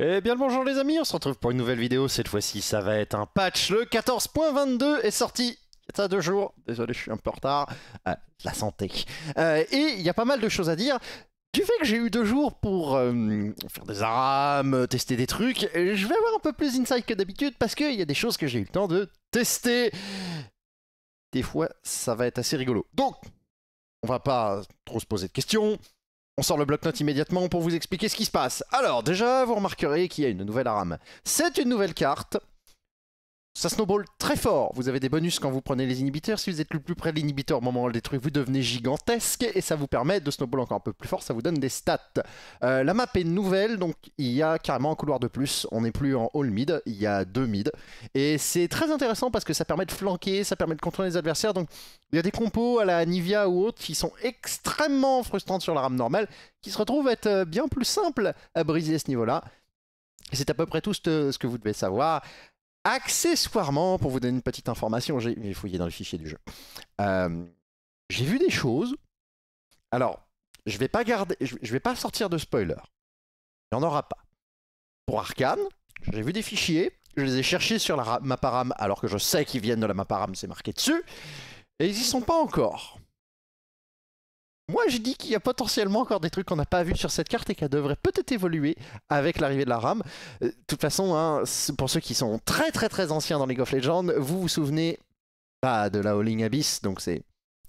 Eh bien le bonjour les amis, on se retrouve pour une nouvelle vidéo, cette fois-ci ça va être un patch, le 14.22 est sorti il a deux jours, désolé je suis un peu en retard, euh, la santé. Euh, et il y a pas mal de choses à dire, du fait que j'ai eu deux jours pour euh, faire des armes, tester des trucs, je vais avoir un peu plus d'insight que d'habitude parce qu'il y a des choses que j'ai eu le temps de tester. Des fois ça va être assez rigolo. Donc, on va pas trop se poser de questions, on sort le bloc-notes immédiatement pour vous expliquer ce qui se passe. Alors, déjà, vous remarquerez qu'il y a une nouvelle arame. C'est une nouvelle carte. Ça snowball très fort. Vous avez des bonus quand vous prenez les inhibiteurs. Si vous êtes le plus près de l'inhibiteur au moment où on le détruit, vous devenez gigantesque et ça vous permet de snowball encore un peu plus fort. Ça vous donne des stats. Euh, la map est nouvelle, donc il y a carrément un couloir de plus. On n'est plus en all mid, il y a deux mid. Et c'est très intéressant parce que ça permet de flanquer, ça permet de contrôler les adversaires. Donc il y a des compos à la Nivia ou autre qui sont extrêmement frustrantes sur la rame normale, qui se retrouvent être euh, bien plus simples à briser à ce niveau-là. Et c'est à peu près tout ce que vous devez savoir. Accessoirement, pour vous donner une petite information, j'ai fouillé dans le fichier du jeu. Euh, j'ai vu des choses. Alors, je vais pas garder, je, vais pas sortir de spoiler. Il n'y en aura pas. Pour Arkane, j'ai vu des fichiers, je les ai cherchés sur la param alors que je sais qu'ils viennent de la maparam, c'est marqué dessus, et ils y sont pas encore. Moi, je dis qu'il y a potentiellement encore des trucs qu'on n'a pas vus sur cette carte et qu'elle devrait peut-être évoluer avec l'arrivée de la RAM. Euh, de toute façon, hein, pour ceux qui sont très très très anciens dans League of Legends, vous vous souvenez de la Howling Abyss, donc c'est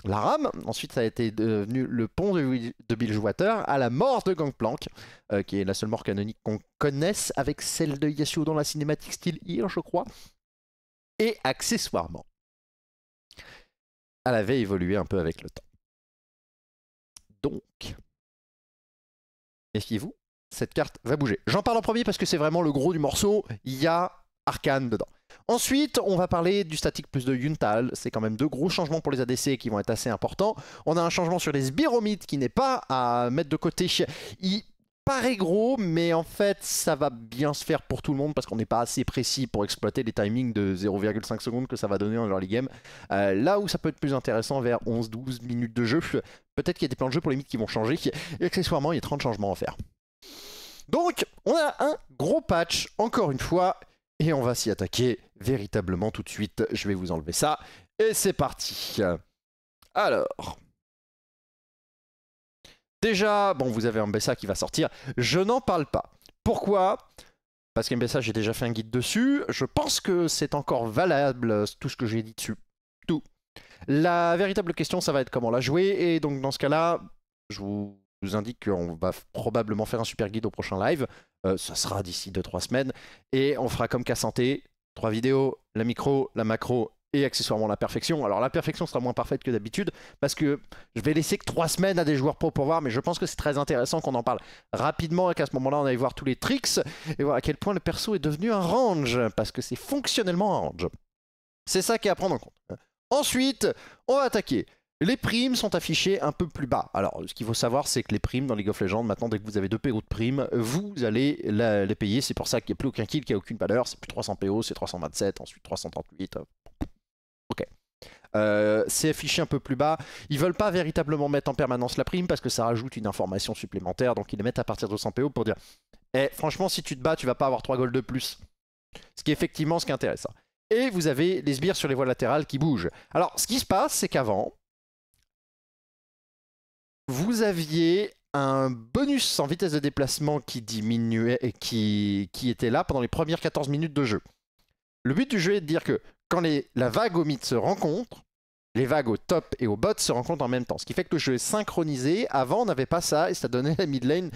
la RAM. Ensuite, ça a été devenu le pont de, de Bilgewater à la mort de Gangplank, euh, qui est la seule mort canonique qu'on connaisse, avec celle de Yasuo dans la cinématique Steel Here, je crois. Et accessoirement, elle avait évolué un peu avec le temps. Donc, méfiez-vous, cette carte va bouger. J'en parle en premier parce que c'est vraiment le gros du morceau. Il y a Arcane dedans. Ensuite, on va parler du statique plus de Yuntal. C'est quand même deux gros changements pour les ADC qui vont être assez importants. On a un changement sur les Sbiromites qui n'est pas à mettre de côté paraît gros, mais en fait, ça va bien se faire pour tout le monde parce qu'on n'est pas assez précis pour exploiter les timings de 0,5 secondes que ça va donner en early game. Euh, là où ça peut être plus intéressant, vers 11-12 minutes de jeu, peut-être qu'il y a des plans de jeu pour les mythes qui vont changer. Et accessoirement, il y a 30 changements à faire. Donc, on a un gros patch, encore une fois, et on va s'y attaquer véritablement tout de suite. Je vais vous enlever ça, et c'est parti. Alors... Déjà, bon, vous avez un Mbessa qui va sortir. Je n'en parle pas. Pourquoi Parce message j'ai déjà fait un guide dessus. Je pense que c'est encore valable euh, tout ce que j'ai dit dessus. Tout. La véritable question, ça va être comment la jouer. Et donc, dans ce cas-là, je vous indique qu'on va probablement faire un super guide au prochain live. Euh, ça sera d'ici 2-3 semaines. Et on fera comme cas santé. Trois vidéos, la micro, la macro et accessoirement la perfection. Alors la perfection sera moins parfaite que d'habitude parce que je vais laisser que 3 semaines à des joueurs pro pour voir, mais je pense que c'est très intéressant qu'on en parle rapidement et qu'à ce moment-là on aille voir tous les tricks et voir à quel point le perso est devenu un range parce que c'est fonctionnellement un range. C'est ça qui est à prendre en compte. Ensuite, on va attaquer. Les primes sont affichées un peu plus bas. Alors, ce qu'il faut savoir, c'est que les primes dans League of Legends, maintenant, dès que vous avez 2 PO de primes, vous allez les payer. C'est pour ça qu'il n'y a plus aucun kill, qui n'y a aucune valeur. C'est plus 300 PO, c'est 327, ensuite 338. Ok. Euh, c'est affiché un peu plus bas. Ils veulent pas véritablement mettre en permanence la prime parce que ça rajoute une information supplémentaire. Donc ils les mettent à partir de 100 PO pour dire eh, franchement, si tu te bats, tu vas pas avoir 3 goals de plus. Ce qui est effectivement ce qui intéresse. Et vous avez les sbires sur les voies latérales qui bougent. Alors, ce qui se passe, c'est qu'avant, vous aviez un bonus en vitesse de déplacement qui diminuait qui, qui était là pendant les premières 14 minutes de jeu. Le but du jeu est de dire que quand la vague au mid se rencontre, les vagues au top et au bot se rencontrent en même temps. Ce qui fait que le jeu est synchronisé. Avant, on n'avait pas ça et ça donnait la mid lane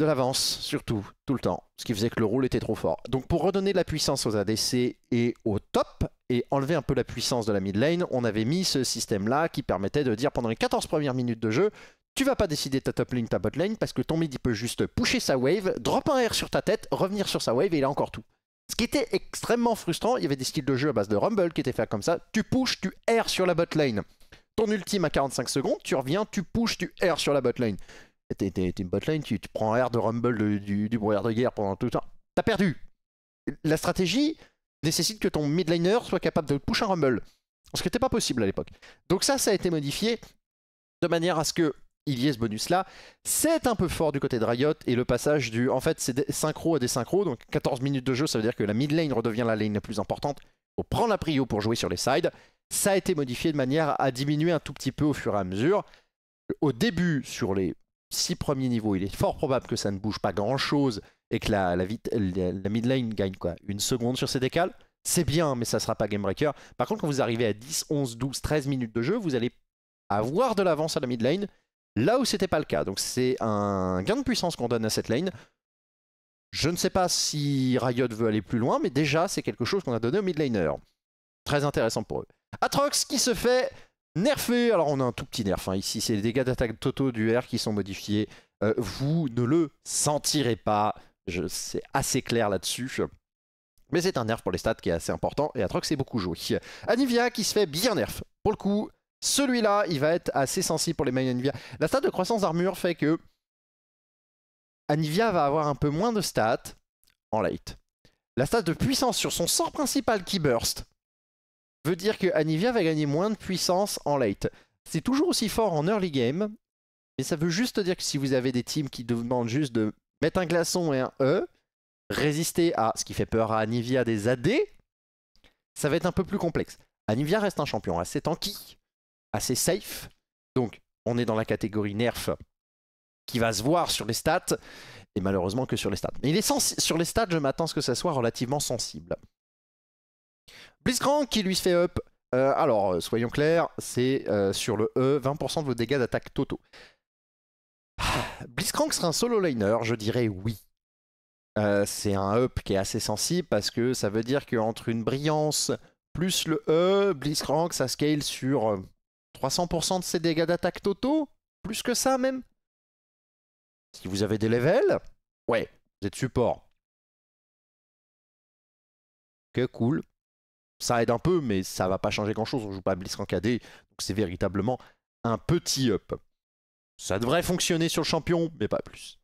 de l'avance, surtout, tout le temps. Ce qui faisait que le rôle était trop fort. Donc pour redonner de la puissance aux ADC et au top, et enlever un peu la puissance de la mid lane, on avait mis ce système-là qui permettait de dire pendant les 14 premières minutes de jeu, tu vas pas décider ta top lane, ta bot lane, parce que ton mid il peut juste pusher sa wave, drop un air sur ta tête, revenir sur sa wave et il a encore tout. Ce qui était extrêmement frustrant, il y avait des styles de jeu à base de Rumble qui étaient faits comme ça. Tu pushes, tu airs sur la botlane. Ton ultime à 45 secondes, tu reviens, tu pushes, tu airs sur la botlane. T'es une botlane, tu, tu prends air de Rumble du, brouillard de guerre pendant tout le temps. T'as perdu. La stratégie nécessite que ton midliner soit capable de push un Rumble. Ce qui n'était pas possible à l'époque. Donc ça, ça a été modifié de manière à ce que il y ait ce bonus-là. C'est un peu fort du côté de Riot et le passage du... En fait, c'est des synchro à des synchro, donc 14 minutes de jeu, ça veut dire que la mid lane redevient la lane la plus importante. On prend la prio pour jouer sur les sides. Ça a été modifié de manière à diminuer un tout petit peu au fur et à mesure. Au début, sur les 6 premiers niveaux, il est fort probable que ça ne bouge pas grand-chose et que la, mid lane gagne quoi Une seconde sur ses décales c'est bien, mais ça ne sera pas game breaker. Par contre, quand vous arrivez à 10, 11, 12, 13 minutes de jeu, vous allez avoir de l'avance à la mid lane Là où c'était pas le cas, donc c'est un gain de puissance qu'on donne à cette lane. Je ne sais pas si Riot veut aller plus loin, mais déjà c'est quelque chose qu'on a donné au mid Très intéressant pour eux. Atrox qui se fait nerfer. Alors on a un tout petit nerf hein, ici, c'est les dégâts d'attaque totaux du R qui sont modifiés. Euh, vous ne le sentirez pas, c'est assez clair là-dessus. Mais c'est un nerf pour les stats qui est assez important et Atrox est beaucoup joué. Anivia qui se fait bien nerf. Pour le coup, celui-là, il va être assez sensible pour les mains d'Anivia. La stat de croissance d'armure fait que Anivia va avoir un peu moins de stats en late. La stat de puissance sur son sort principal qui burst veut dire que Anivia va gagner moins de puissance en late. C'est toujours aussi fort en early game, mais ça veut juste dire que si vous avez des teams qui demandent juste de mettre un glaçon et un E, résister à ce qui fait peur à Anivia des AD, ça va être un peu plus complexe. Anivia reste un champion assez hein, tanky, assez safe. Donc, on est dans la catégorie nerf qui va se voir sur les stats, et malheureusement que sur les stats. Mais il est sur les stats, je m'attends à ce que ça soit relativement sensible. Blitzcrank qui lui se fait up. Euh, alors, euh, soyons clairs, c'est euh, sur le E, 20% de vos dégâts d'attaque totaux. Ah, bliskrank sera un solo laner, je dirais oui. c'est un up qui est assez sensible parce que ça veut dire qu'entre une brillance plus le E, Blitzcrank, ça scale sur 300% de ses dégâts d'attaque totaux Plus que ça même Si vous avez des levels, ouais, vous êtes support. Que cool. Ça aide un peu, mais ça va pas changer grand-chose. On joue pas Blitzcrank AD, donc c'est véritablement un petit up. Ça devrait fonctionner sur le champion, mais pas plus.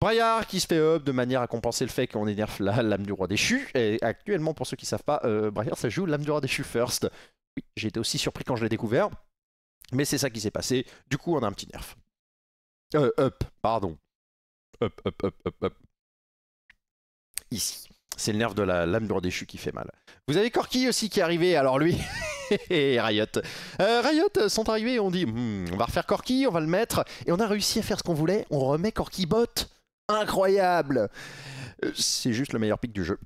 Briar qui se fait up de manière à compenser le fait qu'on énerve la lame du roi déchu. Et actuellement, pour ceux qui ne savent pas, euh, Briar ça joue l'âme du roi déchu first. Oui, j'ai été aussi surpris quand je l'ai découvert. Mais c'est ça qui s'est passé. Du coup, on a un petit nerf. Euh, up, pardon. Up, hop, hop, hop, hop. Ici. C'est le nerf de la lame dure déchue qui fait mal. Vous avez Corky aussi qui est arrivé, alors lui. et Riot. Euh, Riot euh, sont arrivés et on dit hmm, on va refaire Corky, on va le mettre. Et on a réussi à faire ce qu'on voulait. On remet Corky Bot. Incroyable euh, C'est juste le meilleur pic du jeu.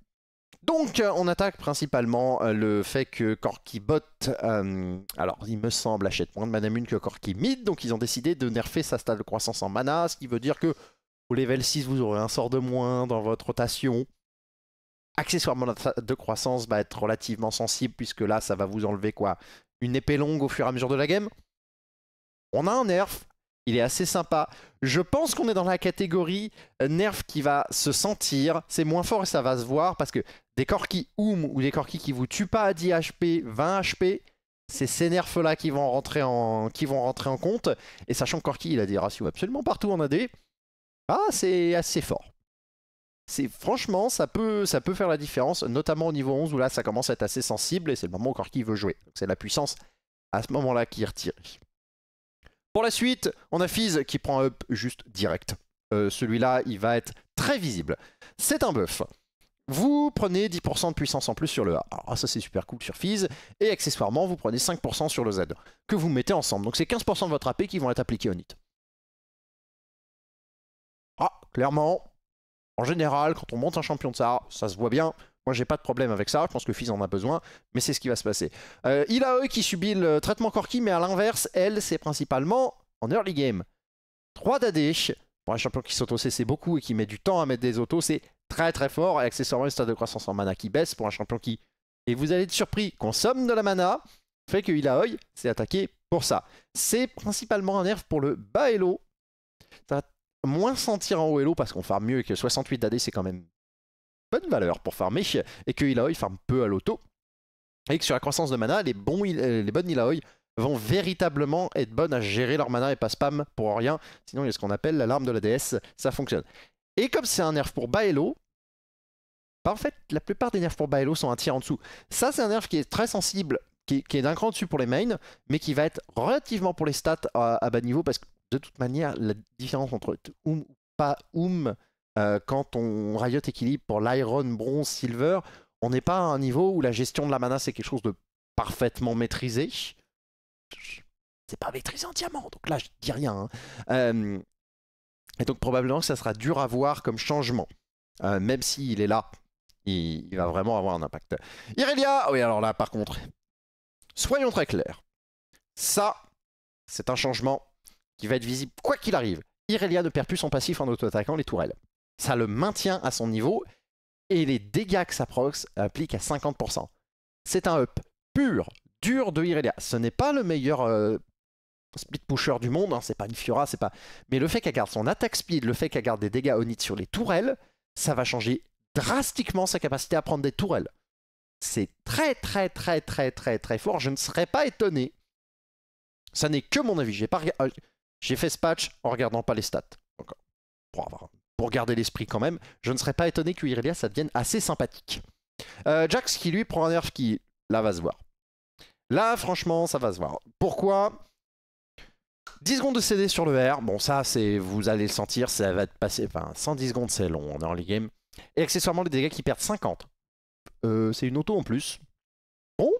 Donc, euh, on attaque principalement euh, le fait que Corki botte, euh, alors il me semble, achète moins de mana une que Corki mid, donc ils ont décidé de nerfer sa stade de croissance en mana, ce qui veut dire que au level 6, vous aurez un sort de moins dans votre rotation. Accessoirement, la de croissance va être relativement sensible, puisque là, ça va vous enlever quoi Une épée longue au fur et à mesure de la game On a un nerf il est assez sympa. Je pense qu'on est dans la catégorie euh, nerf qui va se sentir. C'est moins fort et ça va se voir parce que des Corki Oum ou des Corki qui vous tuent pas à 10 HP, 20 HP, c'est ces nerfs là qui vont rentrer en, qui vont rentrer en compte. Et sachant que Corki il a des ratios absolument partout en AD, ah, c'est assez fort. C'est franchement ça peut, ça peut faire la différence, notamment au niveau 11 où là ça commence à être assez sensible et c'est le moment où Corki veut jouer. C'est la puissance à ce moment-là qui retire. Pour la suite, on a Fizz qui prend un up juste direct. Euh, celui-là, il va être très visible. C'est un buff. Vous prenez 10% de puissance en plus sur le A. Alors ah, ça c'est super cool sur Fizz. Et accessoirement, vous prenez 5% sur le Z. Que vous mettez ensemble. Donc c'est 15% de votre AP qui vont être appliqués au NIT. Ah, clairement, en général, quand on monte un champion de ça, ça se voit bien. Moi, j'ai pas de problème avec ça. Je pense que Fizz en a besoin, mais c'est ce qui va se passer. Euh, il a eux qui subit le traitement Corki, mais à l'inverse, elle, c'est principalement en early game. 3 d'AD pour un champion qui sauto c'est beaucoup et qui met du temps à mettre des autos, c'est très très fort. Et accessoirement, le stade de croissance en mana qui baisse pour un champion qui, et vous allez être surpris, consomme de la mana, fait que Il Ilaoi e, s'est attaqué pour ça. C'est principalement un nerf pour le bas Elo. Ça va moins sentir en haut Elo parce qu'on farm mieux et que 68 d'AD, c'est quand même bonne valeur pour farmer et que Illaoi farme peu à l'auto. Et que sur la croissance de mana, les, bons, euh, les bonnes Illaoi vont véritablement être bonnes à gérer leur mana et pas spam pour rien. Sinon, il y a ce qu'on appelle l'alarme de la déesse, ça fonctionne. Et comme c'est un nerf pour Baello, bah en fait, la plupart des nerfs pour Baello sont un tir en dessous. Ça, c'est un nerf qui est très sensible, qui, est d'un cran dessus pour les mains, mais qui va être relativement pour les stats à, à bas niveau, parce que de toute manière, la différence entre Oum ou pas Oum, euh, quand on rayote équilibre pour l'Iron, Bronze, Silver, on n'est pas à un niveau où la gestion de la mana c'est quelque chose de parfaitement maîtrisé. C'est pas maîtrisé en diamant, donc là je dis rien. Hein. Euh, et donc probablement que ça sera dur à voir comme changement, euh, même s'il est là. Il, va vraiment avoir un impact. Irelia Oui, alors là, par contre, soyons très clairs. Ça, c'est un changement qui va être visible quoi qu'il arrive. Irelia ne perd plus son passif en auto-attaquant les tourelles ça le maintient à son niveau et les dégâts que ça prox applique à 50%. C'est un up pur, dur de Irelia. Ce n'est pas le meilleur split euh, speed pusher du monde, hein, c'est pas une Fiora, c'est pas. Mais le fait qu'elle garde son attaque speed, le fait qu'elle garde des dégâts Onit sur les tourelles, ça va changer drastiquement sa capacité à prendre des tourelles. C'est très très très très très très fort. Je ne serais pas étonné. Ça n'est que mon avis. J'ai euh, fait ce patch en regardant pas les stats. Encore. Pour avoir pour garder l'esprit quand même, je ne serais pas étonné que Irelia ça devienne assez sympathique. Euh, Jax qui lui prend un nerf qui, là, va se voir. Là, franchement, ça va se voir. Pourquoi 10 secondes de CD sur le R. Bon, ça, c'est vous allez le sentir, ça va être passé... Enfin, 110 secondes, c'est long, on est en early game. Et accessoirement, les dégâts qui perdent 50. Euh, c'est une auto en plus. Bon.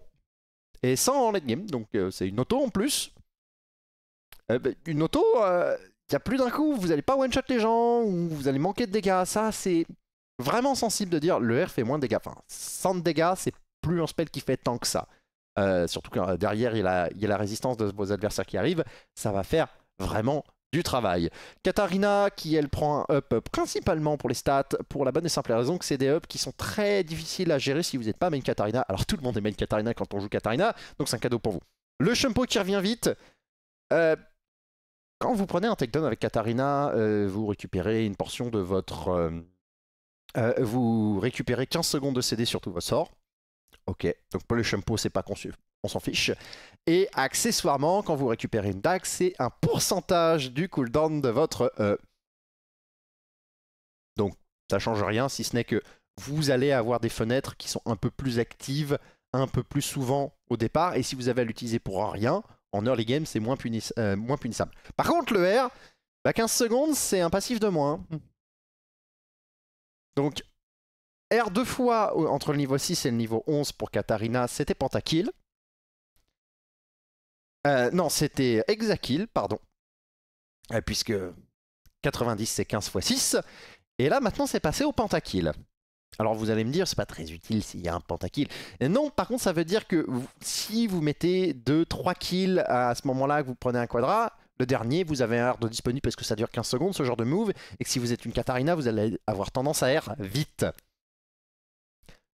Et 100 en late game, donc euh, c'est une auto en plus. Bah, une auto, il a plus d'un coup, vous n'allez pas one-shot les gens, ou vous allez manquer de dégâts. Ça, c'est vraiment sensible de dire le R fait moins de dégâts. Enfin, sans dégâts, c'est plus un spell qui fait tant que ça. Euh, surtout que euh, derrière, il y, a, la résistance de vos adversaires qui arrivent. Ça va faire vraiment du travail. Katarina, qui elle prend un up euh, principalement pour les stats, pour la bonne et simple raison que c'est des ups qui sont très difficiles à gérer si vous n'êtes pas main Katarina. Alors tout le monde est main Katarina quand on joue Katarina, donc c'est un cadeau pour vous. Le Shumpo qui revient vite. Euh, quand vous prenez un takedown avec Katarina, euh, vous récupérez une portion de votre. Euh, euh, vous récupérez 15 secondes de CD sur tous vos sorts. Ok, donc pour le shampoo, c'est pas conçu, on s'en fiche. Et accessoirement, quand vous récupérez une dax, c'est un pourcentage du cooldown de votre. Donc ça change rien, si ce n'est que vous allez avoir des fenêtres qui sont un peu plus actives, un peu plus souvent au départ. Et si vous avez à l'utiliser pour rien, en early game, c'est euh, moins, punissable. Par contre, le R, 15 bah, secondes, c'est un passif de moins. Hein. Donc, R deux fois entre le niveau 6 et le niveau 11 pour Katarina, c'était pentakill. Euh, non, c'était hexakill, pardon. Euh, puisque 90, c'est 15 x 6. Et là, maintenant, c'est passé au pentakill. Alors vous allez me dire, c'est pas très utile s'il y a un pentakill. Non, par contre, ça veut dire que si vous mettez 2-3 kills à ce moment-là, que vous prenez un quadra, le dernier, vous avez un de disponible parce que ça dure 15 secondes, ce genre de move, et que si vous êtes une Katarina, vous allez avoir tendance à R vite.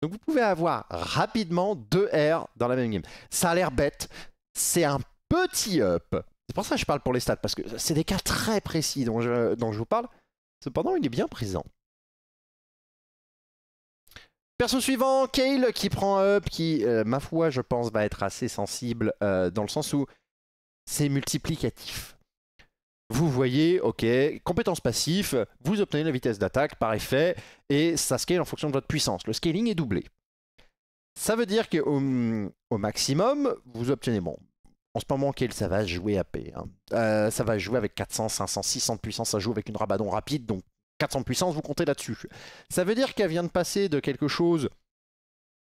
Donc vous pouvez avoir rapidement deux R dans la même game. Ça a l'air bête, c'est un petit up. C'est pour ça que je parle pour les stats, parce que c'est des cas très précis dont je vous parle. Cependant, il est bien présent. Perso suivant, Kale qui prend up, qui, euh, ma foi, je pense, va être assez sensible euh, dans le sens où c'est multiplicatif. Vous voyez, ok, compétence passif, vous obtenez la vitesse d'attaque par effet, et ça scale en fonction de votre puissance. Le scaling est doublé. Ça veut dire qu'au au maximum, vous obtenez, bon, en ce moment, Kale, ça va jouer à P. Hein. Euh, ça va jouer avec 400, 500, 600 de puissance, ça joue avec une rabadon rapide, donc 400 de puissance, vous comptez là-dessus. Ça veut dire qu'elle vient de passer de quelque chose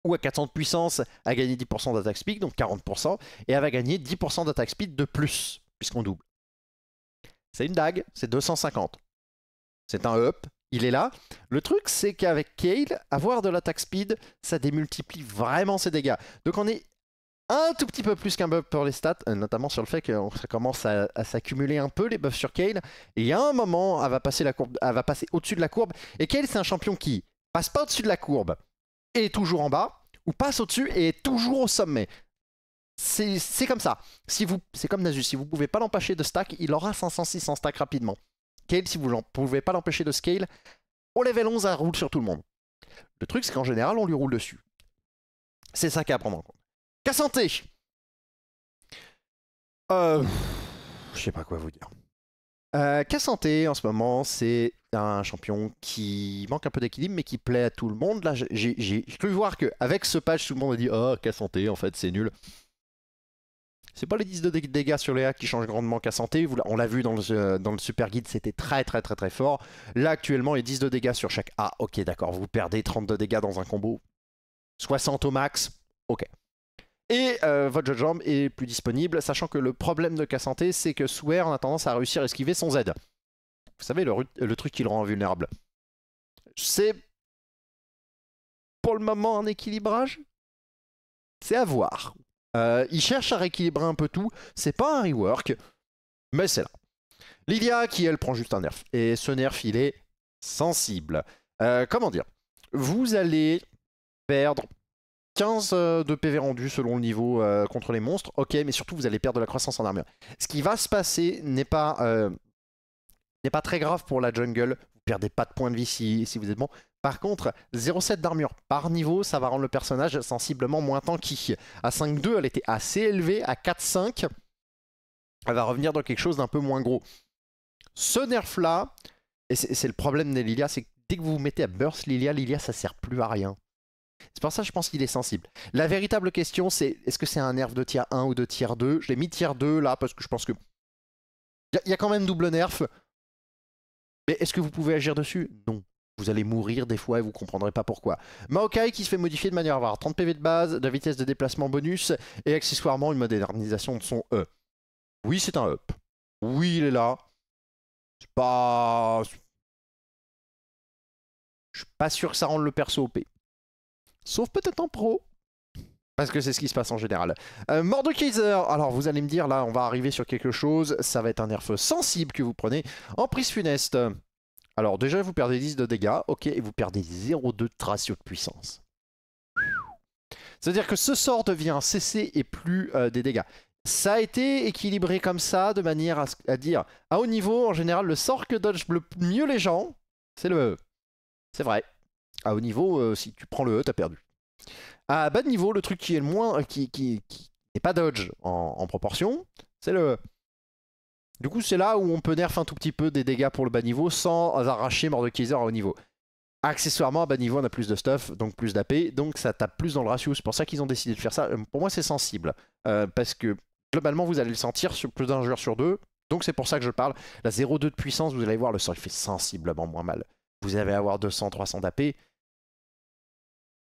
où à 400 de puissance, elle a gagné 10% d'attaque speed, donc 40%, et elle va gagner 10% d'attaque speed de plus, puisqu'on double. C'est une dague, c'est 250. C'est un up, il est là. Le truc, c'est qu'avec Kale, avoir de l'attaque speed, ça démultiplie vraiment ses dégâts. Donc on est un tout petit peu plus qu'un buff pour les stats, euh, notamment sur le fait que ça commence à, s'accumuler un peu les buffs sur Kale. Et il y a un moment, elle va passer, la courbe, va passer au-dessus de la courbe. Et Kale, c'est un champion qui passe pas au-dessus de la courbe et est toujours en bas, ou passe au-dessus et est toujours au sommet. C'est comme ça. Si vous, c'est comme Nasus, si vous pouvez pas l'empêcher de stack, il aura 500-600 stack rapidement. Kale, si vous ne pouvez pas l'empêcher de scale, au level 11, elle roule sur tout le monde. Le truc, c'est qu'en général, on lui roule dessus. C'est ça à prendre en compte. Cassanté euh, Je sais pas quoi vous dire. Euh, santé en ce moment, c'est un champion qui manque un peu d'équilibre, mais qui plaît à tout le monde. Là, j'ai cru voir qu'avec ce patch, tout le monde a dit Oh, K-Santé, en fait, c'est nul. C'est pas les 10 de dégâts sur les A qui changent grandement K-Santé. On l'a vu dans le, euh, dans le super guide, c'était très très très très fort. Là, actuellement, les 10 de dégâts sur chaque. A. ok, d'accord, vous perdez 32 dégâts dans un combo. 60 au max, ok. Et euh, votre jambe est plus disponible, sachant que le problème de K-Santé, c'est que Swear a tendance à réussir à esquiver son Z. Vous savez, le, truc qui le rend vulnérable. C'est pour le moment un équilibrage C'est à voir. Euh, il cherche à rééquilibrer un peu tout, c'est pas un rework, mais c'est là. Lydia qui elle prend juste un nerf, et ce nerf il est sensible. Euh, comment dire Vous allez perdre 15 euh, de PV rendu selon le niveau euh, contre les monstres. Ok, mais surtout, vous allez perdre de la croissance en armure. Ce qui va se passer n'est pas, euh, pas très grave pour la jungle. Vous perdez pas de points de vie si, si vous êtes bon. Par contre, 0,7 d'armure par niveau, ça va rendre le personnage sensiblement moins tanky. À 5,2, elle était assez élevée. À 4,5, elle va revenir dans quelque chose d'un peu moins gros. Ce nerf-là, et c'est le problème des Lilia, c'est que dès que vous vous mettez à burst Lilia, Lilia, ça sert plus à rien. C'est pour ça que je pense qu'il est sensible. La véritable question, c'est est-ce que c'est un nerf de tier 1 ou de tier 2 Je l'ai mis tier 2 là parce que je pense que. Il y, a quand même double nerf. Mais est-ce que vous pouvez agir dessus Non. Vous allez mourir des fois et vous comprendrez pas pourquoi. Maokai qui se fait modifier de manière à avoir 30 PV de base, de vitesse de déplacement bonus et accessoirement une modernisation de son E. Oui, c'est un up. Oui, il est là. C'est pas. Je suis pas sûr que ça rende le perso OP. Sauf peut-être en pro. Parce que c'est ce qui se passe en général. Euh, mort Alors vous allez me dire, là on va arriver sur quelque chose. Ça va être un nerf sensible que vous prenez en prise funeste. Alors déjà vous perdez 10 de dégâts. Ok, et vous perdez 0,2 de ratio de puissance. C'est-à-dire que ce sort devient cesser CC et plus euh, des dégâts. Ça a été équilibré comme ça, de manière à, dire, à haut niveau, en général, le sort que dodge le mieux les gens, c'est le... E. C'est vrai à haut niveau, euh, si tu prends le E, t'as perdu. À bas niveau, le truc qui est le moins, euh, qui, qui, n'est pas dodge en, proportion, c'est le. Du coup, c'est là où on peut nerf un tout petit peu des dégâts pour le bas niveau sans arracher Mordekaiser à haut niveau. Accessoirement, à bas niveau, on a plus de stuff, donc plus d'AP, donc ça tape plus dans le ratio. C'est pour ça qu'ils ont décidé de faire ça. Euh, pour moi, c'est sensible. parce que globalement, vous allez le sentir sur plus d'un joueur sur deux. Donc c'est pour ça que je parle. La 0,2 de puissance, vous allez voir, le sort il fait sensiblement moins mal. Vous allez avoir 200-300 d'AP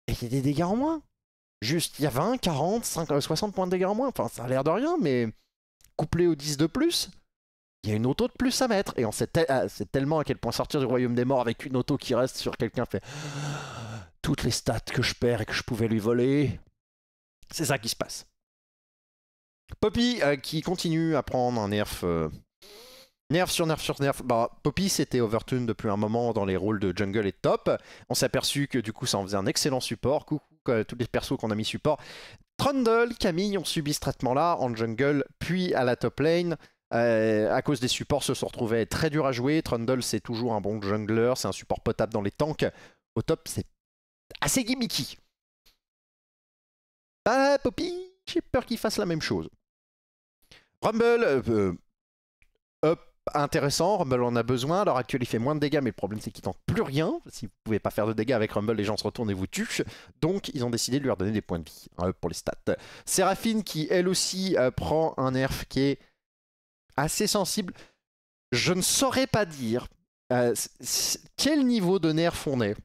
et il y a des dégâts en moins. Juste, il y a 20, 40, 50, 60 points de dégâts en moins. Enfin, ça a l'air de rien, mais couplé aux 10 de plus, il y a une auto de plus à mettre. Et on sait, ah, tellement à quel point sortir du royaume des morts avec une auto qui reste sur quelqu'un fait toutes les stats que je perds et que je pouvais lui voler. C'est ça qui se passe. Poppy euh, qui continue à prendre un nerf euh, Nerf sur nerf sur nerf. Bah, Poppy c'était Overtune depuis un moment dans les rôles de jungle et top. On s'est aperçu que du coup ça en faisait un excellent support. Coucou euh, tous les persos qu'on a mis support. Trundle, Camille ont subi ce traitement-là en jungle puis à la top lane. Euh, à cause des supports, se sont retrouvés très durs à jouer. Trundle, c'est toujours un bon jungler, c'est un support potable dans les tanks. Au top, c'est assez gimmicky. Bah, Poppy, j'ai peur qu'il fasse la même chose. Rumble, euh, intéressant, Rumble en a besoin, alors l'heure actuelle il fait moins de dégâts, mais le problème c'est qu'il tente plus rien, si vous pouvez pas faire de dégâts avec Rumble, les gens se retournent et vous tuent, donc ils ont décidé de lui redonner des points de vie, hein, pour les stats. Séraphine qui elle aussi euh, prend un nerf qui est assez sensible, je ne saurais pas dire euh, quel niveau de nerf on est.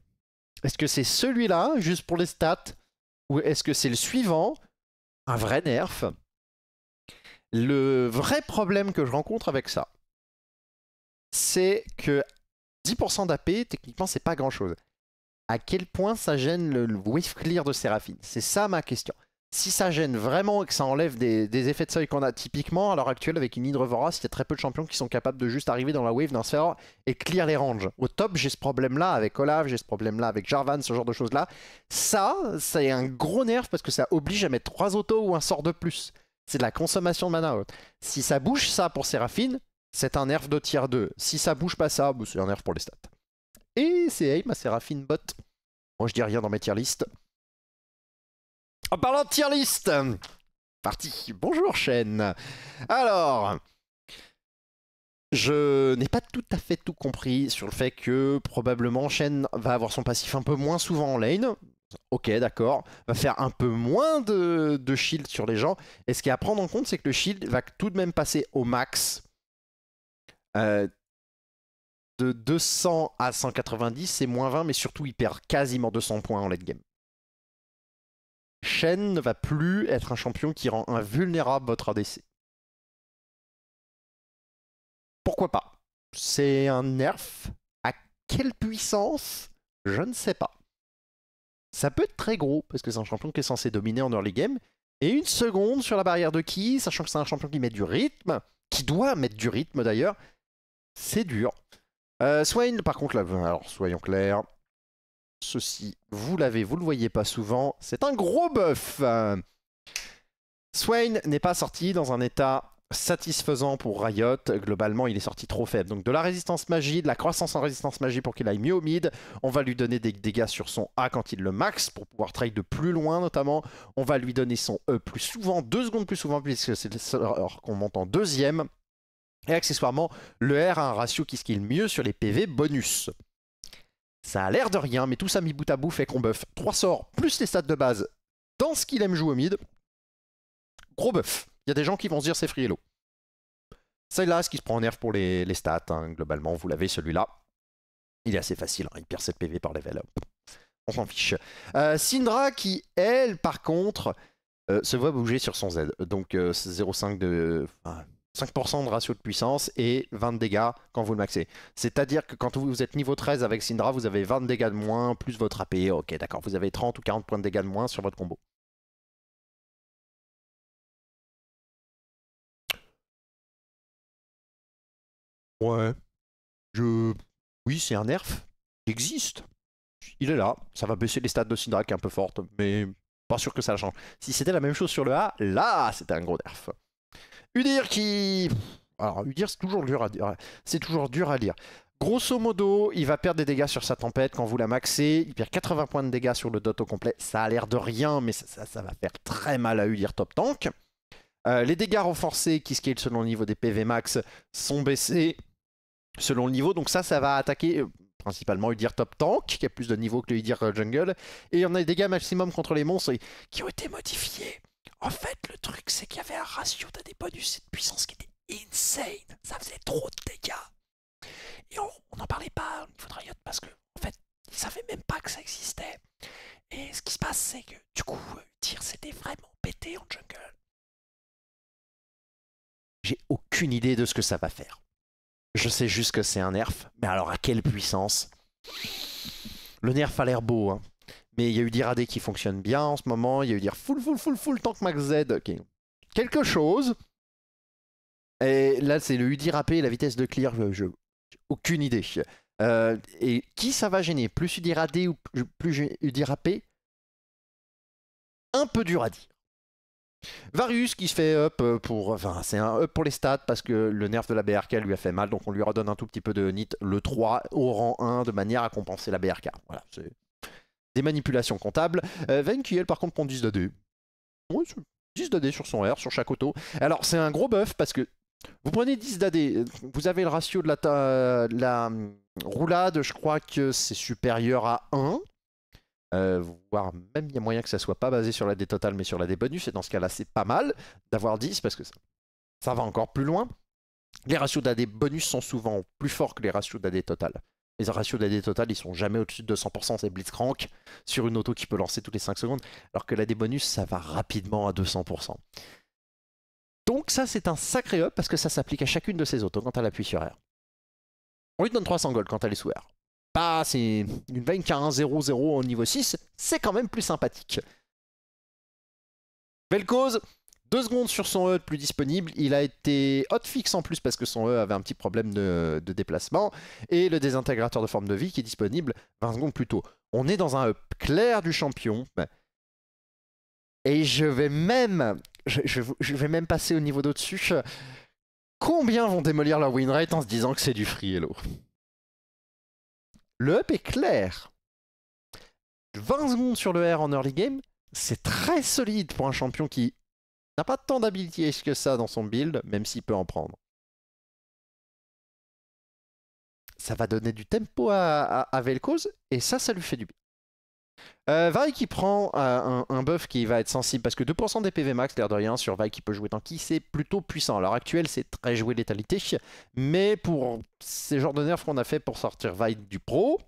Est-ce que c'est celui-là, juste pour les stats, ou est-ce que c'est le suivant, un vrai nerf le vrai problème que je rencontre avec ça, c'est que 10% d'AP, techniquement, c'est pas grand-chose. À quel point ça gêne le, wave clear de Séraphine C'est ça ma question. Si ça gêne vraiment et que ça enlève des, effets de seuil qu'on a typiquement, à l'heure actuelle, avec une Hydrovorace, il y très peu de champions qui sont capables de juste arriver dans la wave d'un sphère et clear les ranges. Au top, j'ai ce problème-là avec Olaf, j'ai ce problème-là avec Jarvan, ce genre de choses-là. Ça, c'est un gros nerf parce que ça oblige à mettre trois autos ou un sort de plus. C'est de la consommation de mana. Si ça bouge ça pour Séraphine, c'est un nerf de tier 2. Si ça bouge pas ça, bah, c'est un nerf pour les stats. Et c'est aim, c'est Seraphine Bot. Moi je dis rien dans mes tier list. En parlant de tier list Parti Bonjour chaîne Alors... Je n'ai pas tout à fait tout compris sur le fait que probablement Shen va avoir son passif un peu moins souvent en lane. Ok, d'accord. Va faire un peu moins de, de shield sur les gens. Et ce qui est à prendre en compte, c'est que le shield va tout de même passer au max euh, de 200 à 190, c'est moins 20, mais surtout, il perd quasiment 200 points en late game. Shen ne va plus être un champion qui rend invulnérable votre ADC. Pourquoi pas C'est un nerf À quelle puissance Je ne sais pas. Ça peut être très gros, parce que c'est un champion qui est censé dominer en early game, et une seconde sur la barrière de qui sachant que c'est un champion qui met du rythme, qui doit mettre du rythme d'ailleurs, c'est dur. Euh, Swain, par contre, là, alors soyons clairs, ceci, vous l'avez, vous le voyez pas souvent, c'est un gros bœuf. Swain n'est pas sorti dans un état satisfaisant pour Riot. Globalement, il est sorti trop faible. Donc de la résistance magie, de la croissance en résistance magie pour qu'il aille mieux au mid. On va lui donner des dégâts sur son A quand il le max pour pouvoir trade de plus loin notamment. On va lui donner son E plus souvent, deux secondes plus souvent puisque c'est qu'on monte en deuxième. Et accessoirement, le R a un ratio qui skille mieux sur les PV bonus. Ça a l'air de rien, mais tout ça mis bout à bout fait qu'on buff 3 sorts plus les stats de base dans ce qu'il aime jouer au mid. Gros buff. Il y a des gens qui vont se dire c'est Friello. C'est là ce qui se prend en nerf pour les, stats. Hein. Globalement, vous l'avez celui-là. Il est assez facile, hein. il perd 7 PV par level. On s'en fiche. Euh, Syndra qui, elle, par contre, euh, se voit bouger sur son Z. Donc 0,5 euh, de... 5% de ratio de puissance et 20 dégâts quand vous le maxez. C'est-à-dire que quand vous êtes niveau 13 avec Syndra, vous avez 20 dégâts de moins, plus votre AP, ok d'accord, vous avez 30 ou 40 points de dégâts de moins sur votre combo. Ouais. Je... Oui, c'est un nerf. Il existe. Il est là. Ça va baisser les stats de Syndra qui est un peu forte, mais pas sûr que ça change. Si c'était la même chose sur le A, là, c'était un gros nerf. Udir qui... Alors, Udir, c'est toujours dur à dire. C'est toujours dur à lire. Grosso modo, il va perdre des dégâts sur sa tempête quand vous la maxez. Il perd 80 points de dégâts sur le dot au complet. Ça a l'air de rien, mais ça, va faire très mal à Udir Top Tank. Euh, les dégâts renforcés qui scalent selon le niveau des PV max sont baissés selon le niveau. Donc ça, ça va attaquer euh, principalement Udir Top Tank, qui a plus de niveau que le Udir Jungle. Et on a des dégâts maximum contre les monstres qui ont été modifiés. En fait, le truc, c'est qu'il y avait un ratio de des et de puissance qui était insane. Ça faisait trop de dégâts. Et on n'en parlait pas au niveau de parce que, en fait, ils savaient même pas que ça existait. Et ce qui se passe, c'est que, du coup, euh, Tyr c'était vraiment pété en jungle. J'ai aucune idée de ce que ça va faire. Je sais juste que c'est un nerf, mais alors à quelle puissance Le nerf a l'air beau, hein. Mais il y a eu qui fonctionne bien en ce moment. Il y a eu dire full, full, full, full tank max Z. Quelque chose. Et là, c'est le ud la vitesse de clear. aucune idée. Euh, et qui ça va gêner Plus UDI ou plus UDI Un peu dur à dire. Varius qui se fait up euh, pour. Enfin, c'est un up pour les stats parce que le nerf de la BRK lui a fait mal, donc on lui redonne un tout petit peu de nit le 3 au rang 1 de manière à compenser la BRK. Voilà, c'est manipulations comptables. Euh, par contre prend 10 d'AD. 10 d'AD sur son R, sur chaque auto. Alors c'est un gros buff parce que vous prenez 10 d'AD, euh, vous avez le ratio de la, euh, roulade, je crois que c'est supérieur à 1. Euh, voire même il y a moyen que ça soit pas basé sur la D totale mais sur la D bonus, et dans ce cas-là c'est pas mal d'avoir 10 parce que ça, va encore plus loin. Les ratios d'AD bonus sont souvent plus forts que les ratios d'AD total. Les ratios d'AD la totale, ils sont jamais au-dessus de 100%, C'est Blitzcrank sur une auto qui peut lancer toutes les 5 secondes. Alors que la D bonus, ça va rapidement à 200%. Donc ça, c'est un sacré up parce que ça s'applique à chacune de ces autos quand elle appuie sur R. On lui donne 300 gold quand elle est sous R. bah, c'est une veine qui a 1-0-0 au niveau 6, c'est quand même plus sympathique. Belle cause, 2 secondes sur son E plus disponible. Il a été hotfix en plus parce que son E avait un petit problème de, déplacement. Et le désintégrateur de forme de vie qui est disponible 20 secondes plus tôt. On est dans un up clair du champion. Et je vais même. Je, vais même passer au niveau d'au-dessus. Combien vont démolir leur winrate en se disant que c'est du free hello Le up est clair. 20 secondes sur le R en early game, c'est très solide pour un champion qui n'a pas tant d'habilité que ça dans son build, même s'il peut en prendre. Ça va donner du tempo à, à, Vel'Koz, et ça, ça lui fait du bien. Euh, qui prend euh, un, buff qui va être sensible parce que 2% des PV max, l'air de rien, sur Vaille qui peut jouer tanky, c'est plutôt puissant. À l'heure actuelle, c'est très joué létalité, mais pour ces genre de nerfs qu'on a fait pour sortir Vai du pro,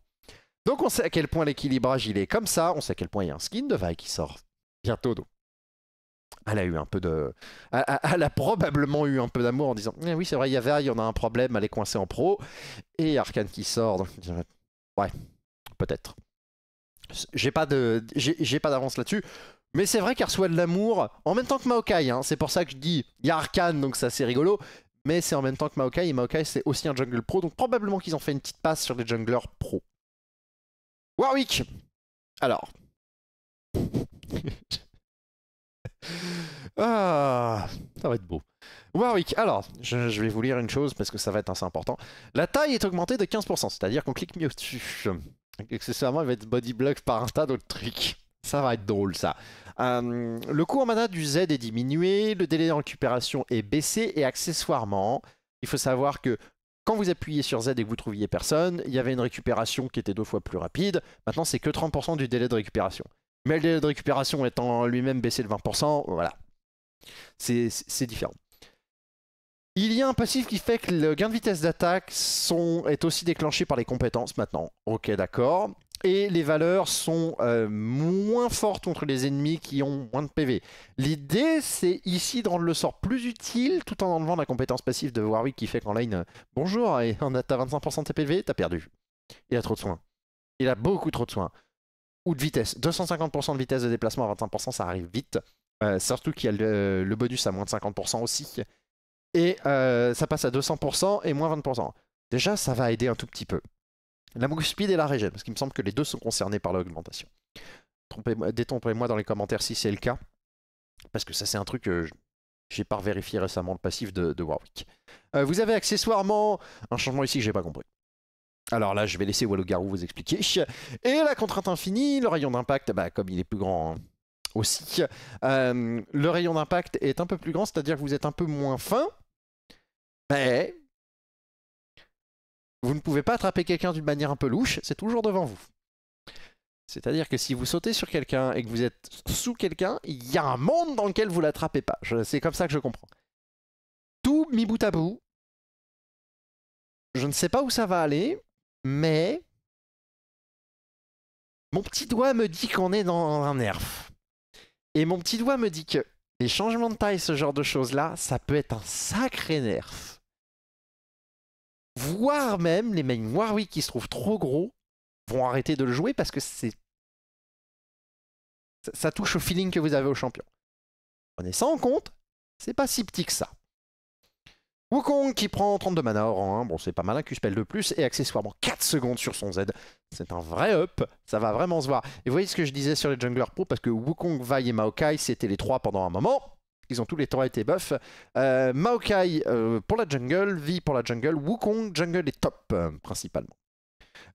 donc on sait à quel point l'équilibrage il est comme ça, on sait à quel point il y a un skin de Vaille qui sort bientôt, donc elle a eu un peu de. Elle a, probablement eu un peu d'amour en disant eh Oui, c'est vrai, il y avait, il y en a un problème, elle est coincée en pro. Et Arkane qui sort. Donc, ouais, peut-être. J'ai pas j'ai pas d'avance là-dessus. Mais c'est vrai qu'elle reçoit de l'amour en même temps que Maokai. Hein. c'est pour ça que je dis il y a donc ça c'est rigolo. Mais c'est en même temps que Maokai. Et Maokai, c'est aussi un jungle pro. Donc probablement qu'ils ont fait une petite passe sur les junglers pro. Warwick Alors. Ah, ça va être beau. Warwick, alors, je, vais vous lire une chose parce que ça va être assez important. La taille est augmentée de 15%, c'est-à-dire qu'on clique mieux dessus. Accessoirement, il va être body block par un tas d'autres trucs. Ça va être drôle, ça. Euh, le coût en mana du Z est diminué, le délai de récupération est baissé, et accessoirement, il faut savoir que quand vous appuyez sur Z et que vous trouviez personne, il y avait une récupération qui était deux fois plus rapide. Maintenant, c'est que 30% du délai de récupération. Mais le délai de récupération étant lui-même baissé de 20%, voilà. C'est différent. Il y a un passif qui fait que le gain de vitesse d'attaque est aussi déclenché par les compétences maintenant. Ok, d'accord. Et les valeurs sont euh, moins fortes contre les ennemis qui ont moins de PV. L'idée, c'est ici de rendre le sort plus utile tout en enlevant la compétence passive de Warwick qui fait qu'en line, euh, bonjour, et on a 25% de PV, t'as perdu. Il a trop de soins. Il a beaucoup trop de soins ou de vitesse. 250% de vitesse de déplacement à 25%, ça arrive vite. Euh, surtout qu'il y a le, bonus à moins de 50% aussi. Et euh, ça passe à 200% et moins 20%. Déjà, ça va aider un tout petit peu. La move speed et la regen, parce qu'il me semble que les deux sont concernés par l'augmentation. Détrompez-moi dans les commentaires si c'est le cas, parce que ça c'est un truc que j'ai pas vérifié récemment le passif de, Warwick. Euh, vous avez accessoirement un changement ici que j'ai pas compris. Alors là, je vais laisser Wallogarou vous expliquer. Et la contrainte infinie, le rayon d'impact, bah, comme il est plus grand aussi, euh, le rayon d'impact est un peu plus grand, c'est-à-dire que vous êtes un peu moins fin, mais vous ne pouvez pas attraper quelqu'un d'une manière un peu louche, c'est toujours devant vous. C'est-à-dire que si vous sautez sur quelqu'un et que vous êtes sous quelqu'un, il y a un monde dans lequel vous l'attrapez pas. C'est comme ça que je comprends. Tout mis bout à bout, je ne sais pas où ça va aller mais mon petit doigt me dit qu'on est dans un nerf. Et mon petit doigt me dit que les changements de taille, ce genre de choses-là, ça peut être un sacré nerf. Voire même les mains Warwick qui se trouvent trop gros vont arrêter de le jouer parce que c'est. Ça, ça touche au feeling que vous avez au champion. Prenez ça en compte, c'est pas si petit que ça. Wukong qui prend 32 mana en 1, bon c'est pas malin, Q-Spell de plus, et accessoirement 4 secondes sur son Z. C'est un vrai up, ça va vraiment se voir. Et vous voyez ce que je disais sur les junglers pro, parce que Wukong, Vai et Maokai, c'était les trois pendant un moment. Ils ont tous les trois été buffs. Euh, Maokai euh, pour la jungle, Vi pour la jungle, Wukong jungle est top, euh, principalement.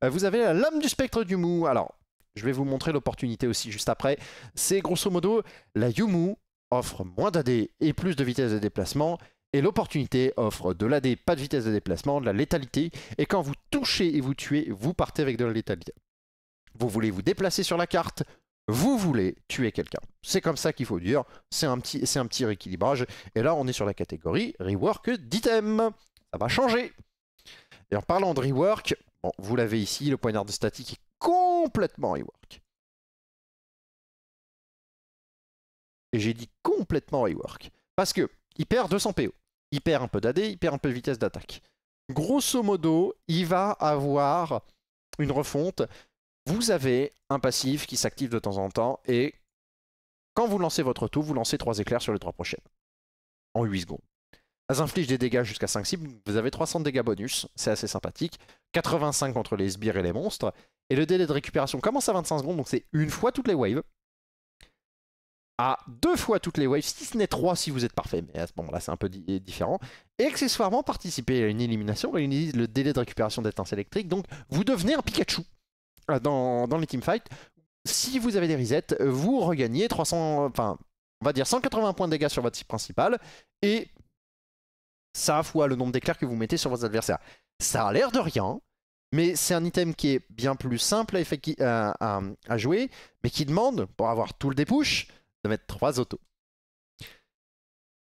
vous avez l'homme du spectre du Mou. Alors, je vais vous montrer l'opportunité aussi juste après. C'est grosso modo, la Yumu offre moins d'AD et plus de vitesse de déplacement. Et l'opportunité offre de l'AD, pas de vitesse de déplacement, de la létalité. Et quand vous touchez et vous tuez, vous partez avec de la létalité. Vous voulez vous déplacer sur la carte, vous voulez tuer quelqu'un. C'est comme ça qu'il faut dire, c'est un, petit, rééquilibrage. Et là, on est sur la catégorie rework d'item. Ça va changer. Et en parlant de rework, vous l'avez ici, le poignard de statique est complètement rework. Et j'ai dit complètement rework. Parce que il perd 200 PO il perd un peu d'AD, il perd un peu de vitesse d'attaque. Grosso modo, il va avoir une refonte. Vous avez un passif qui s'active de temps en temps et quand vous lancez votre tour, vous lancez 3 éclairs sur les 3 prochaines. En 8 secondes. Elles infligent des dégâts jusqu'à 5 cibles. Vous avez 300 dégâts bonus. C'est assez sympathique. 85 contre les sbires et les monstres. Et le délai de récupération commence à 25 secondes, donc c'est une fois toutes les waves à deux fois toutes les waves, si ce n'est trois si vous êtes parfait, mais à ce moment-là c'est un peu différent. Et accessoirement, participer à une élimination le délai de récupération d'étincelles électrique, donc vous devenez un Pikachu euh, dans, les teamfights. Si vous avez des resets, vous regagnez 300, enfin, on va dire 180 points de dégâts sur votre site principal, et ça fois le nombre d'éclairs que vous mettez sur vos adversaires. Ça a l'air de rien, mais c'est un item qui est bien plus simple à, à, jouer, mais qui demande, pour avoir tout le dépouche de mettre trois autos.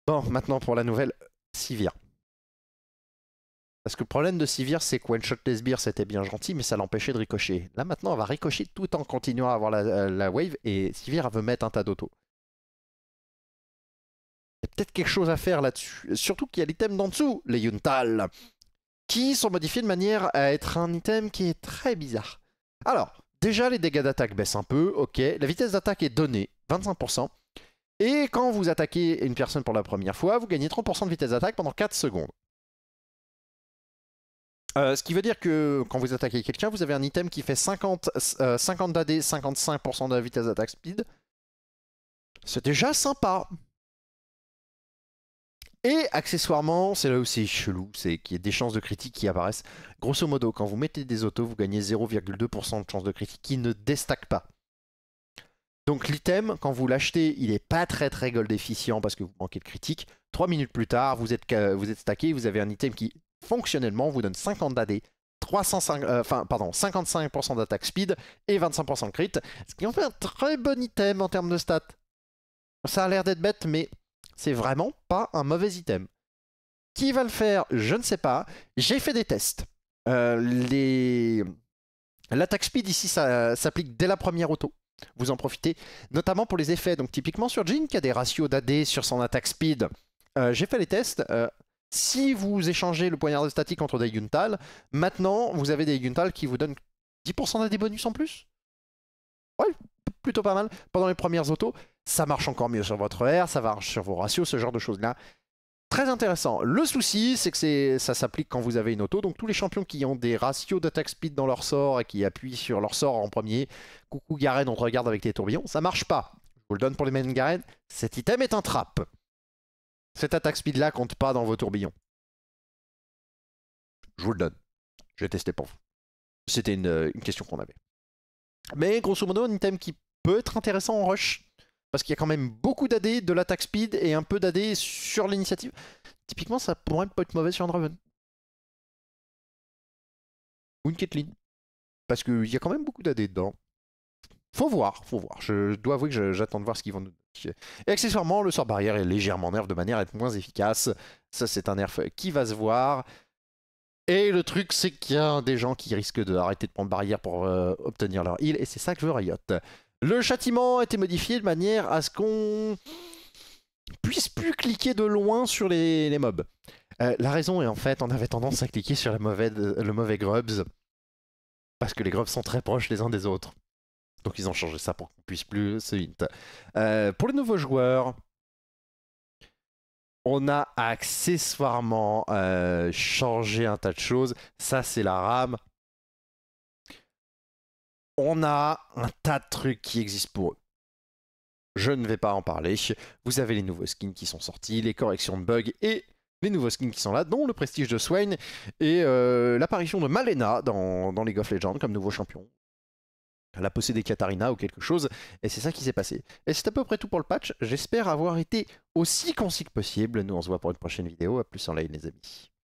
Bon, maintenant pour la nouvelle Sivir. Parce que le problème de Sivir, c'est que One Shot Les c'était bien gentil, mais ça l'empêchait de ricocher. Là maintenant, on va ricocher tout en continuant à avoir euh, la, wave, et Sivir veut mettre un tas d'autos. Il y a peut-être quelque chose à faire là-dessus. Surtout qu'il y a l'item d'en dessous, les Yuntal, qui sont modifiés de manière à être un item qui est très bizarre. Alors, déjà les dégâts d'attaque baissent un peu, ok. La vitesse d'attaque est donnée, 25%. Et quand vous attaquez une personne pour la première fois, vous gagnez 30% de vitesse d'attaque pendant 4 secondes. Euh, ce qui veut dire que quand vous attaquez quelqu'un, vous avez un item qui fait 50, euh, d'AD, 55% de la vitesse d'attaque speed. C'est déjà sympa. Et accessoirement, c'est là où c'est chelou, c'est qu'il y a des chances de critique qui apparaissent. Grosso modo, quand vous mettez des autos, vous gagnez 0,2% de chances de critique qui ne déstackent pas. Donc l'item, quand vous l'achetez, il n'est pas très très gold efficient parce que vous manquez de critique. 3 minutes plus tard, vous êtes, euh, vous êtes stacké, vous avez un item qui fonctionnellement vous donne 50 d'AD, euh, enfin, pardon, 55% d'attaque speed et 25% de crit, ce qui en fait un très bon item en termes de stats. Ça a l'air d'être bête, mais c'est vraiment pas un mauvais item. Qui va le faire Je ne sais pas. J'ai fait des tests. Euh, l'attaque speed ici s'applique dès la première auto. Vous en profitez notamment pour les effets. Donc typiquement sur Jin qui a des ratios d'AD sur son attaque speed, euh, j'ai fait les tests. Euh, si vous échangez le poignard de statique contre des Yuntal, maintenant vous avez des Yuntal qui vous donnent 10% d'AD bonus en plus. Ouais, plutôt pas mal. Pendant les premières autos, ça marche encore mieux sur votre R, ça marche sur vos ratios, ce genre de choses-là très intéressant. Le souci, c'est que ça s'applique quand vous avez une auto. Donc tous les champions qui ont des ratios d'attaque speed dans leur sort et qui appuient sur leur sort en premier, coucou Garen, on te regarde avec tes tourbillons, ça marche pas. Je vous le donne pour les main Garen, cet item est un trap. Cette attaque speed là compte pas dans vos tourbillons. Je vous le donne. J'ai testé pour vous. C'était euh, une question qu'on avait. Mais grosso modo, un item qui peut être intéressant en rush parce qu'il y a quand même beaucoup d'AD, de l'attaque speed et un peu d'AD sur l'initiative. Typiquement, ça pourrait même pas être mauvais sur un Draven. Ou une Caitlyn. Parce qu'il y a quand même beaucoup d'AD dedans. Faut voir, faut voir. Je dois avouer que j'attends de voir ce qu'ils vont nous Et accessoirement, le sort barrière est légèrement nerf de manière à être moins efficace. Ça, c'est un nerf qui va se voir. Et le truc, c'est qu'il y a des gens qui risquent d'arrêter de, prendre barrière pour euh, obtenir leur heal, et c'est ça que je veux Riot. Le châtiment a été modifié de manière à ce qu'on puisse plus cliquer de loin sur les, mobs. Euh, la raison est en fait, on avait tendance à cliquer sur le mauvais grubs parce que les grubs sont très proches les uns des autres. Donc ils ont changé ça pour qu'on puisse plus se hint. Euh, pour les nouveaux joueurs, on a accessoirement euh, changé un tas de choses. Ça, c'est la rame on a un tas de trucs qui existent pour eux. Je ne vais pas en parler. Vous avez les nouveaux skins qui sont sortis, les corrections de bugs et les nouveaux skins qui sont là, dont le prestige de Swain et euh, l'apparition de Malena dans, dans, League of Legends comme nouveau champion. Elle a possédé Katarina ou quelque chose, et c'est ça qui s'est passé. Et c'est à peu près tout pour le patch. J'espère avoir été aussi concis que possible. Nous, on se voit pour une prochaine vidéo. A plus en live, les amis.